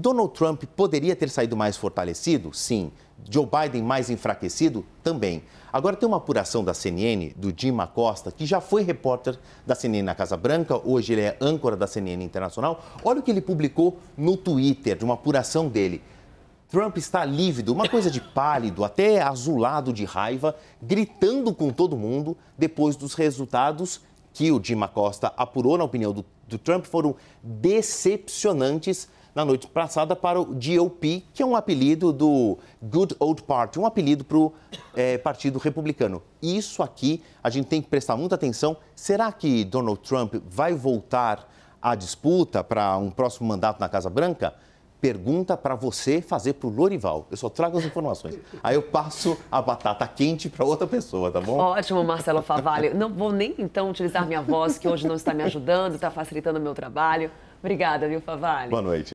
Donald Trump poderia ter saído mais fortalecido? Sim. Joe Biden mais enfraquecido? Também. Agora tem uma apuração da CNN, do Jim Acosta, que já foi repórter da CNN na Casa Branca, hoje ele é âncora da CNN Internacional. Olha o que ele publicou no Twitter, de uma apuração dele. Trump está lívido, uma coisa de pálido, até azulado de raiva, gritando com todo mundo depois dos resultados que o Jim Acosta apurou na opinião do, do Trump foram decepcionantes na noite passada para o GOP, que é um apelido do Good Old Party, um apelido para o é, eh, Partido Republicano. Isso aqui a gente tem que prestar muita atenção. Será que Donald Trump vai voltar à disputa para um próximo mandato na Casa Branca? pergunta para você fazer para o Lorival. Eu só trago as informações. Aí eu passo a batata quente para outra pessoa, tá bom? Ótimo, Marcelo Favalho. Não vou nem então utilizar minha voz, que hoje não está me ajudando, está facilitando o meu trabalho. Obrigada, viu, Favalho? Boa noite.